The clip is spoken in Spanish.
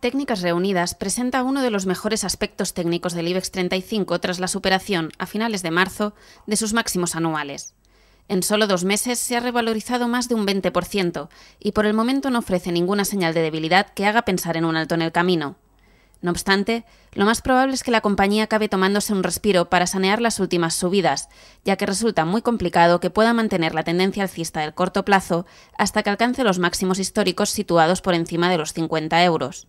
Técnicas Reunidas presenta uno de los mejores aspectos técnicos del IBEX 35 tras la superación, a finales de marzo, de sus máximos anuales. En solo dos meses se ha revalorizado más de un 20% y por el momento no ofrece ninguna señal de debilidad que haga pensar en un alto en el camino. No obstante, lo más probable es que la compañía acabe tomándose un respiro para sanear las últimas subidas, ya que resulta muy complicado que pueda mantener la tendencia alcista del corto plazo hasta que alcance los máximos históricos situados por encima de los 50 euros.